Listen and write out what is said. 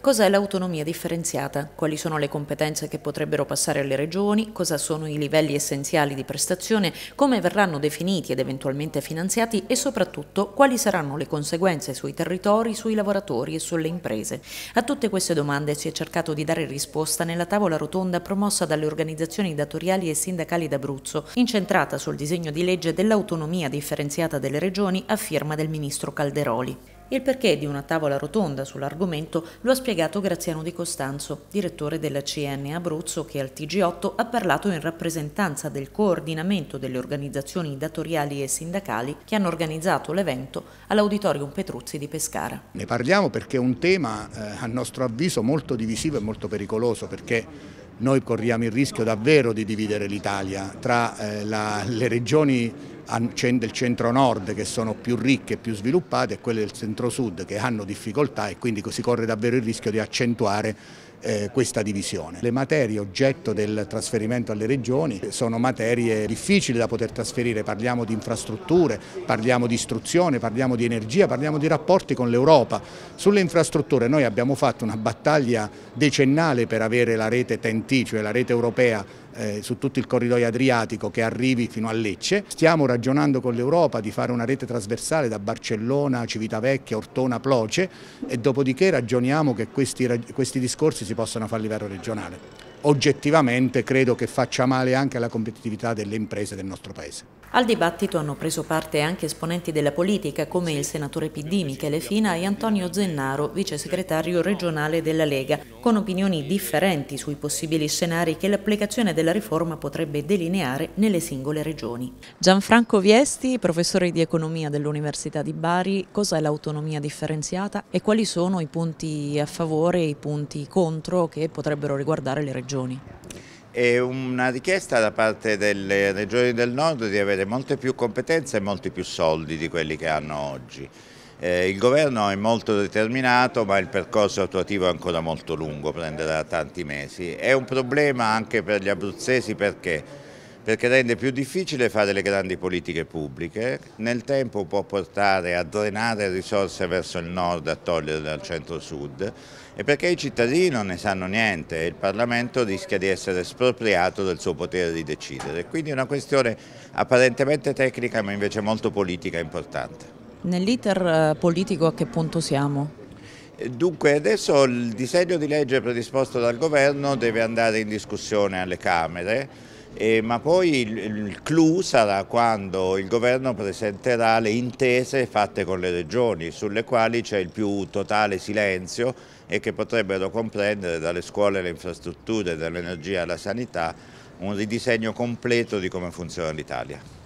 Cos'è l'autonomia differenziata? Quali sono le competenze che potrebbero passare alle regioni? Cosa sono i livelli essenziali di prestazione? Come verranno definiti ed eventualmente finanziati? E soprattutto quali saranno le conseguenze sui territori, sui lavoratori e sulle imprese? A tutte queste domande si è cercato di dare risposta nella tavola rotonda promossa dalle organizzazioni datoriali e sindacali d'Abruzzo, incentrata sul disegno di legge dell'autonomia differenziata delle regioni a firma del ministro Calderoli. Il perché di una tavola rotonda sull'argomento lo ha spiegato Graziano Di Costanzo, direttore della CN Abruzzo, che al TG8 ha parlato in rappresentanza del coordinamento delle organizzazioni datoriali e sindacali che hanno organizzato l'evento all'Auditorium Petruzzi di Pescara. Ne parliamo perché è un tema, eh, a nostro avviso, molto divisivo e molto pericoloso perché noi corriamo il rischio davvero di dividere l'Italia tra eh, la, le regioni del centro-nord che sono più ricche e più sviluppate e quelle del centro-sud che hanno difficoltà e quindi si corre davvero il rischio di accentuare eh, questa divisione. Le materie oggetto del trasferimento alle regioni sono materie difficili da poter trasferire, parliamo di infrastrutture, parliamo di istruzione, parliamo di energia, parliamo di rapporti con l'Europa. Sulle infrastrutture noi abbiamo fatto una battaglia decennale per avere la rete TNT, cioè la rete europea eh, su tutto il corridoio adriatico che arrivi fino a Lecce. Stiamo ragionando con l'Europa di fare una rete trasversale da Barcellona, Civitavecchia, Ortona, Ploce e dopodiché ragioniamo che questi, questi discorsi si possano fare a livello regionale. Oggettivamente credo che faccia male anche alla competitività delle imprese del nostro Paese. Al dibattito hanno preso parte anche esponenti della politica come il senatore PD Michele Fina e Antonio Zennaro, vice segretario regionale della Lega, con opinioni differenti sui possibili scenari che l'applicazione della riforma potrebbe delineare nelle singole regioni. Gianfranco Viesti, professore di economia dell'Università di Bari, cos'è l'autonomia differenziata e quali sono i punti a favore e i punti contro che potrebbero riguardare le regioni? è una richiesta da parte delle regioni del nord di avere molte più competenze e molti più soldi di quelli che hanno oggi. Eh, il governo è molto determinato ma il percorso attuativo è ancora molto lungo, prenderà tanti mesi. È un problema anche per gli abruzzesi perché perché rende più difficile fare le grandi politiche pubbliche, nel tempo può portare a drenare risorse verso il nord, a toglierle dal centro-sud e perché i cittadini non ne sanno niente e il Parlamento rischia di essere espropriato del suo potere di decidere. Quindi è una questione apparentemente tecnica ma invece molto politica e importante. Nell'iter eh, politico a che punto siamo? Eh, dunque adesso il disegno di legge predisposto dal governo deve andare in discussione alle Camere eh, ma poi il, il clou sarà quando il governo presenterà le intese fatte con le regioni sulle quali c'è il più totale silenzio e che potrebbero comprendere dalle scuole alle infrastrutture, dall'energia alla sanità un ridisegno completo di come funziona l'Italia.